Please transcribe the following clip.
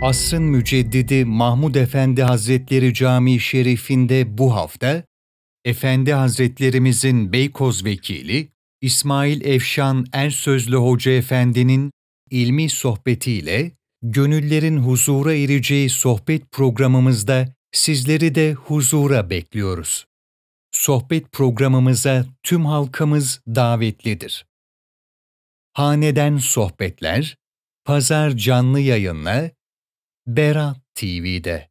Asrın Müceddidi Mahmud Efendi Hazretleri Camii Şerifinde bu hafta, Efendi Hazretlerimizin Beykoz Vekili İsmail Efşan Ersözlü Hoca Efendi'nin ilmi sohbetiyle gönüllerin huzura ereceği sohbet programımızda sizleri de huzura bekliyoruz. Sohbet programımıza tüm halkımız davetlidir. Haneden Sohbetler, Pazar canlı yayınla Berat TV'de.